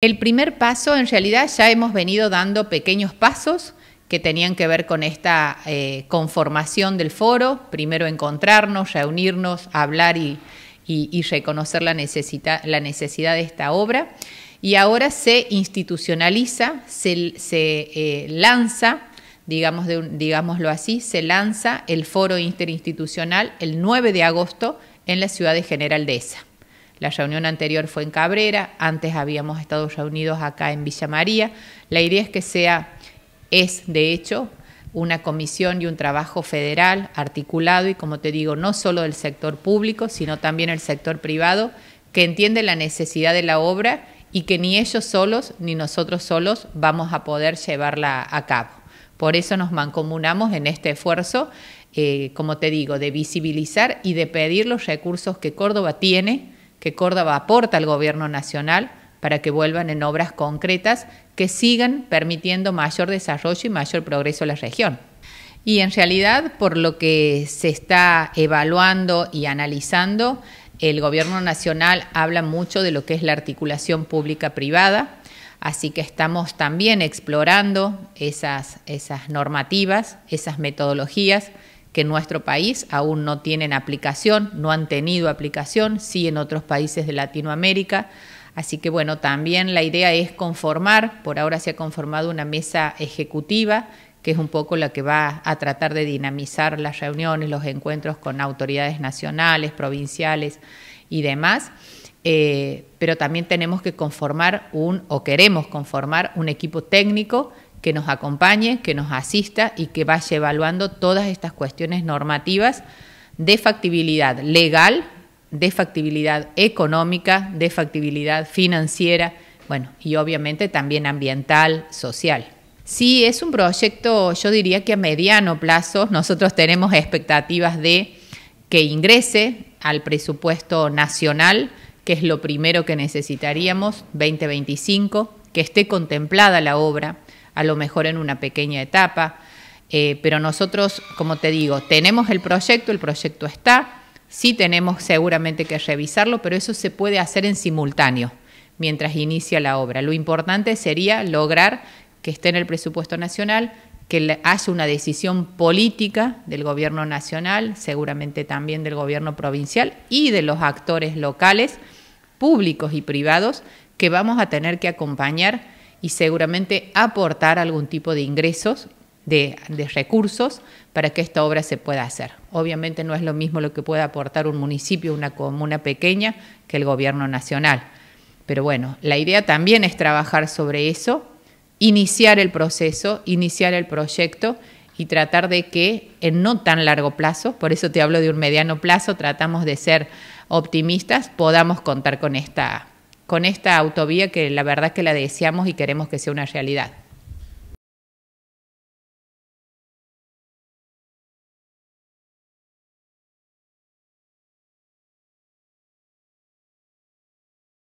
El primer paso, en realidad ya hemos venido dando pequeños pasos que tenían que ver con esta eh, conformación del foro, primero encontrarnos, reunirnos, hablar y, reconocer la, necesidad de esta obra. Y ahora se institucionaliza, se, eh, lanza, digamos de, digámoslo así, se lanza el foro interinstitucional el 9 de agosto en la ciudad de General ESA. La reunión anterior fue en Cabrera, antes habíamos estado reunidos acá en Villa María. La idea es que sea, es de hecho, una comisión y un trabajo federal articulado y, como te digo, no solo del sector público, sino también el sector privado, que entiende la necesidad de la obra y que ni ellos solos ni nosotros solos vamos a poder llevarla a cabo. Por eso nos mancomunamos en este esfuerzo, eh, como te digo, de visibilizar y de pedir los recursos que Córdoba tiene que Córdoba aporta al gobierno nacional para que vuelvan en obras concretas que sigan permitiendo mayor desarrollo y mayor progreso a la región. Y en realidad, por lo que se está evaluando y analizando, el gobierno nacional habla mucho de lo que es la articulación pública-privada, así que estamos también explorando esas, esas normativas, esas metodologías que en nuestro país aún no tienen aplicación, no han tenido aplicación, sí en otros países de Latinoamérica. Así que bueno, también la idea es conformar, por ahora se ha conformado una mesa ejecutiva, que es un poco la que va a tratar de dinamizar las reuniones, los encuentros con autoridades nacionales, provinciales y demás. Eh, pero también tenemos que conformar un, o queremos conformar un equipo técnico que nos acompañe, que nos asista y que vaya evaluando todas estas cuestiones normativas de factibilidad legal, de factibilidad económica, de factibilidad financiera, bueno, y obviamente también ambiental, social. Sí, es un proyecto, yo diría que a mediano plazo, nosotros tenemos expectativas de que ingrese al presupuesto nacional, que es lo primero que necesitaríamos, 2025, que esté contemplada la obra, a lo mejor en una pequeña etapa. Eh, pero nosotros, como te digo, tenemos el proyecto, el proyecto está, sí tenemos seguramente que revisarlo, pero eso se puede hacer en simultáneo mientras inicia la obra. Lo importante sería lograr que esté en el presupuesto nacional, que haya una decisión política del gobierno nacional, seguramente también del gobierno provincial y de los actores locales, públicos y privados, que vamos a tener que acompañar y seguramente aportar algún tipo de ingresos, de, recursos para que esta obra se pueda hacer. Obviamente no es lo mismo lo que puede aportar un municipio, una comuna pequeña, que el gobierno nacional. Pero bueno, la idea también es trabajar sobre eso, iniciar el proceso, iniciar el proyecto y tratar de que en no tan largo plazo, por eso te hablo de un mediano plazo, tratamos de ser optimistas, podamos contar con esta con esta autovía que la verdad es que la deseamos y queremos que sea una realidad.